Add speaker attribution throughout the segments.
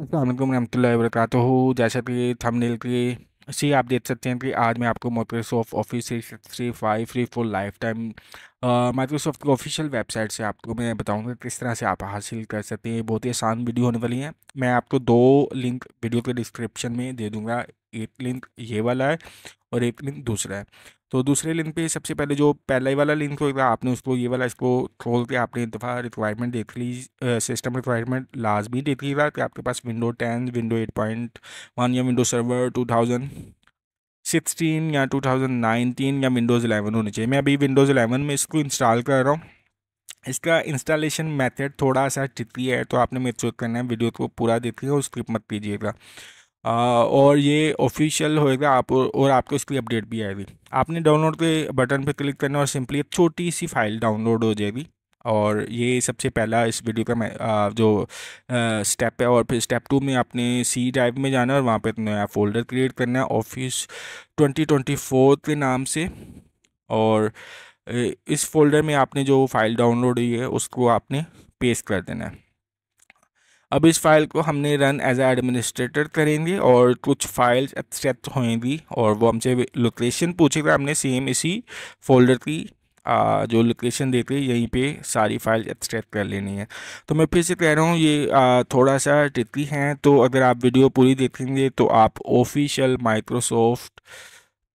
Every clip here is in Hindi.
Speaker 1: अल्लाम रमतल वरक जैसा कि थंबनेल के सी आप देख सकते हैं कि आज मैं आपको Microsoft office three five three four lifetime Microsoft की ऑफिशियल वेबसाइट से आपको मैं बताऊंगा किस तरह से आप हासिल कर सकते हैं बहुत ही आसान वीडियो होने वाली है मैं आपको दो लिंक वीडियो के डिस्क्रिप्शन में दे दूंगा एक लिंक ये वाला है और एक लिंक दूसरा है तो दूसरे लिंक पे सबसे पहले जो पहले वाला लिंक होगा आपने उसको ये वाला इसको खोल के आपने एक दफ़ा रिक्वायरमेंट देख ली सिस्टम रिक्वायरमेंट लाजमी देखिएगा कि आपके पास window ten window eight point one या window server two thousand sixteen या टू थाउजेंड नाइनटीन या विंडोज़ एलेवन होनी चाहिए मैं अभी विंडोज़ एलेवन में इसको इंस्टॉल कर रहा हूँ इसका इंस्टॉलेशन मेथड थोड़ा सा टिकी है तो आपने मेरे चेक करना है वीडियो को पूरा देखिएगा और स्क्रिप मत कीजिएगा और ये ऑफिशियल होएगा आप और, आपको इसकी अपडेट भी आएगी आपने डाउनलोड के बटन पर क्लिक करना और सिंपली एक छोटी सी फाइल डाउनलोड हो जाएगी और ये सबसे पहला इस वीडियो का मैं आ, जो आ, स्टेप है और फिर स्टेप टू में आपने सी ड्राइव में जाना है और वहाँ पे नया फोल्डर क्रिएट करना है ऑफिस ट्वेंटी ट्वेंटी फोर के नाम से और इस फोल्डर में आपने जो फाइल डाउनलोड हुई है उसको आपने पेस्ट कर देना है अब इस फाइल को हमने रन एज एडमिनिस्ट्रेटर करेंगे और कुछ फाइल्स एक्सेप्ट होंगी और वो हमसे लोकेशन पूछेगा हमने सेम इसी फोल्डर की आ, जो लोकेशन देते हैं यहीं पे सारी फाइल एक्सट्रैक्ट कर लेनी है तो मैं फिर से कह रहा हूँ ये आ, थोड़ा सा टिकी है तो अगर आप वीडियो पूरी देखेंगे तो आप ऑफिशियल माइक्रोसॉफ्ट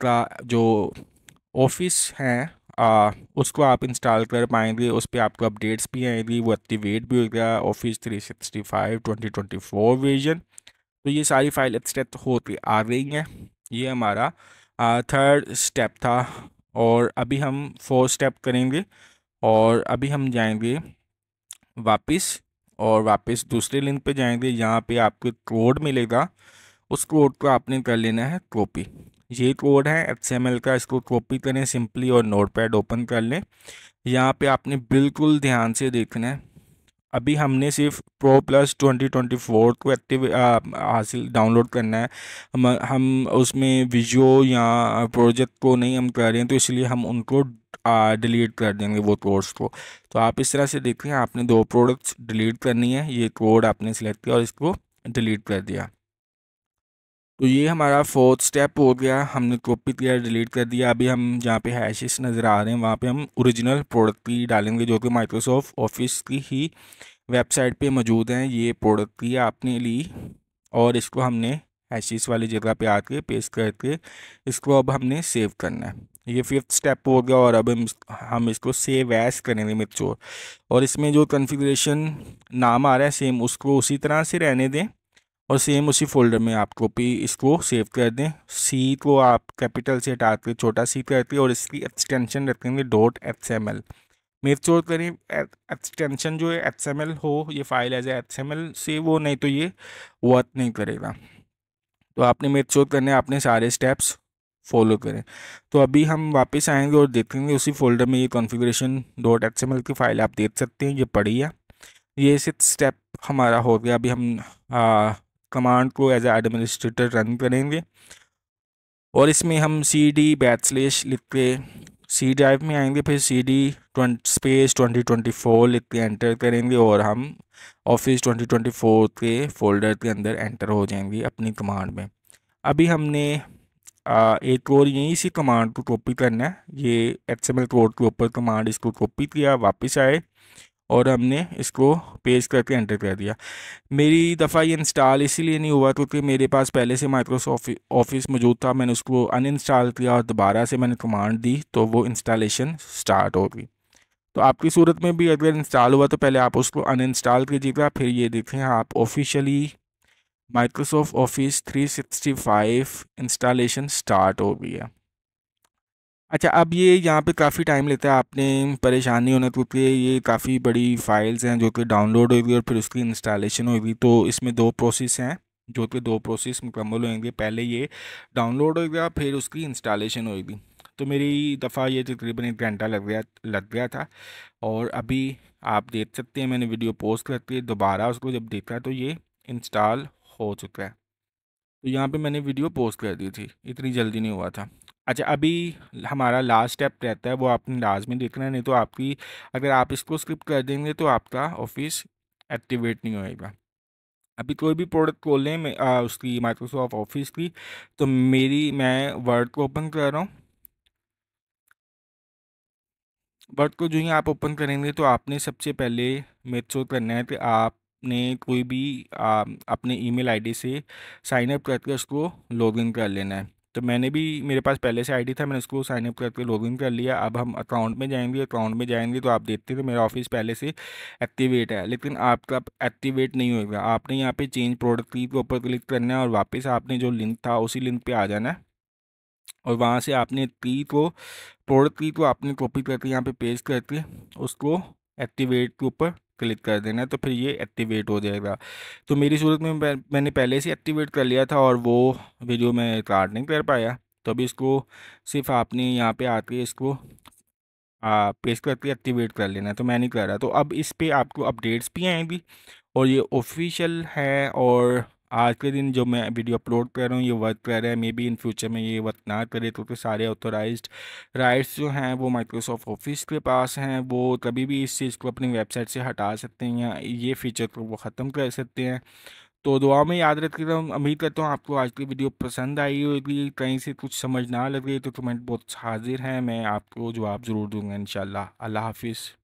Speaker 1: का जो ऑफिस हैं आ, उसको आप इंस्टॉल कर पाएंगे उस पर आपको अपडेट्स भी आएंगी वो एक्टिवेट भी हो गया office three sixty five twenty twenty four version तो ये सारी फाइल एक्सट्रैक्ट होती आ रही हैं ये हमारा थर्ड स्टेप था और अभी हम फोर्थ स्टेप करेंगे और अभी हम जाएंगे वापस और वापस दूसरे लिंक पे जाएंगे यहाँ पे आपको कोड मिलेगा उस कोड को आपने कर लेना है कॉपी ये कोड है एच का इसको कॉपी करें सिंपली और नोटपैड ओपन कर लें यहाँ पे आपने बिल्कुल ध्यान से देखना है अभी हमने सिर्फ pro plus twenty twenty four को एक्टिव हासिल डाउनलोड करना है हम हम उसमें विजो या प्रोजेक्ट को नहीं हम कर रहे हैं तो इसलिए हम उनको डिलीट कर देंगे वो कोर्स को तो आप इस तरह से देखें आपने दो प्रोडक्ट्स डिलीट करनी है ये कोड आपने सेलेक्ट किया और इसको डिलीट कर दिया तो ये हमारा फोर्थ स्टेप हो गया हमने कॉपी किया डिलीट कर दिया अभी हम जहाँ पे हैशेस नज़र आ रहे हैं वहाँ पे हम ओरिजिनल प्रोडक्ट की डालेंगे जो कि माइक्रोसॉफ्ट ऑफिस की ही वेबसाइट पे मौजूद हैं ये प्रोडक्ट की आपने ली और इसको हमने हैशेस वाली जगह पे आके पेस्ट करके इसको अब हमने सेव करना है ये फिफ्थ स्टेप हो गया और अब हम इसको सेव एस करेंगे मिक्सोर और इसमें जो कन्फिग्रेशन नाम आ रहा है सेम उसको उसी तरह से रहने दें और सेम उसी फोल्डर में आप कॉपी इसको सेव कर दें सी को आप कैपिटल से हटा के छोटा सी करके और इसकी एक्सटेंशन रखेंगे dot H M L make sure करें एक्सटेंशन जो है एच एम एल हो ये file as H M L save हो नहीं तो ये वर्क नहीं करेगा तो आपने मेरे श्योर करने आपने सारे स्टेप्स फॉलो करें तो अभी हम वापस आएंगे और देखेंगे उसी फोल्डर में ये configuration dot X M L की फ़ाइल आप देख सकते हैं ये पड़ी है ये सिर्फ स्टेप हमारा हो गया अभी हम आ, कमांड को एज एडमिनिस्ट्रेटर रन करेंगे और इसमें हम सी डी बैचलेश लिख के सी ड्राइव में आएंगे फिर C D space twenty twenty four लिख के एंटर करेंगे और हम ऑफिस ट्वेंटी ट्वेंटी फोर के फोल्डर के अंदर एंटर हो जाएंगे अपनी कमांड में अभी हमने आ, एक और यहीं सी कमांड को कॉपी करना है ये एक्सएमएल कोड के ऊपर कमांड इसको कॉपी किया वापस आए और हमने इसको पेज करके एंटर कर दिया मेरी दफ़ा ये इंस्टॉल इसीलिए नहीं हुआ क्योंकि मेरे पास पहले से माइक्रोसॉफ्ट ऑफिस मौजूद था मैंने उसको अनइंस्टॉल किया और दोबारा से मैंने कमांड दी तो वो इंस्टॉलेशन स्टार्ट होगी तो आपकी सूरत में भी अगर इंस्टॉल हुआ तो पहले आप उसको अनइंस्टॉल कीजिएगा फिर ये देखें आप officially Microsoft office 365 installation start हो गई है अच्छा अब ये यहाँ पे काफ़ी टाइम लेता है आपने परेशानी होना क्योंकि तो, तो ये काफ़ी बड़ी फाइल्स हैं जो कि डाउनलोड होगी और फिर उसकी इंस्टॉलेशन होगी तो इसमें दो प्रोसेस हैं जो कि दो प्रोसेस मुकम्मल होंगे पहले ये डाउनलोड होगा फिर उसकी इंस्टॉलेशन होगी तो मेरी दफ़ा ये तकरीबन एक घंटा लग गया लग गया था और अभी आप देख सकते हैं मैंने वीडियो पोस्ट करके दोबारा उसको जब देखा तो ये इंस्टॉल हो चुका है तो यहाँ पे मैंने वीडियो पोस्ट कर दी थी इतनी जल्दी नहीं हुआ था अच्छा अभी हमारा लास्ट स्टेप रहता है वो आपने लाजमी देखना है नहीं तो आपकी अगर आप इसको स्क्रिप्ट कर देंगे तो आपका ऑफिस एक्टिवेट नहीं होएगा अभी कोई भी प्रोडक्ट खोलें उसकी माइक्रोसॉफ्ट ऑफिस की तो मेरी मैं वर्ड को ओपन कर रहा हूँ वर्ड को जो ही आप ओपन करेंगे तो आपने सबसे पहले मेक श्योर करना है कि आपने कोई भी आ, अपने ईमेल आईडी से साइन अप करके उसको लॉगिन कर लेना है तो मैंने भी मेरे पास पहले से आईडी था मैंने उसको साइन अप करके लॉगिन कर लिया अब हम अकाउंट में जाएंगे अकाउंट में जाएंगे तो आप देखते थे मेरा ऑफिस पहले से एक्टिवेट है लेकिन आपका एक्टिवेट नहीं होगा आपने यहाँ पे चेंज प्रोडक्ट के ऊपर क्लिक करना है और वापस आपने जो लिंक था उसी लिंक पर आ जाना है और वहाँ से आपने ती को प्रोडक्ट की को आपने कॉपी करके यहाँ पे पेस्ट करके उसको एक्टिवेट के ऊपर क्लिक कर देना तो फिर ये एक्टिवेट हो जाएगा तो मेरी सूरत में मैंने पहले से एक्टिवेट कर लिया था और वो वीडियो मैं रिकॉर्ड नहीं कर पाया तो अभी इसको सिर्फ आपने यहाँ पे आके इसको पेश करके एक्टिवेट कर लेना है तो मैं नहीं कर रहा तो अब इस पर आपको अपडेट्स भी आएंगी और ये ऑफिशियल है और आज के दिन जो मैं वीडियो अपलोड कर रहा हूँ ये वर्क कर रहा है मे बी इन फ्यूचर में ये वर्क ना करे तो, तो सारे ऑथोराइज राइट्स जो हैं वो माइक्रोसॉफ्ट ऑफिस के पास हैं वो कभी भी इस चीज़ को अपनी वेबसाइट से हटा सकते हैं या ये फीचर को वो ख़त्म कर सकते हैं तो दुआ में याद रखता हूँ उम्मीद करता हूँ आपको आज की वीडियो पसंद आई होगी कहीं से कुछ समझ ना लग रही तो कमेंट बहुत हाजिर हैं मैं आपको जवाब ज़रूर दूँगा इन अल्लाह हाफिज़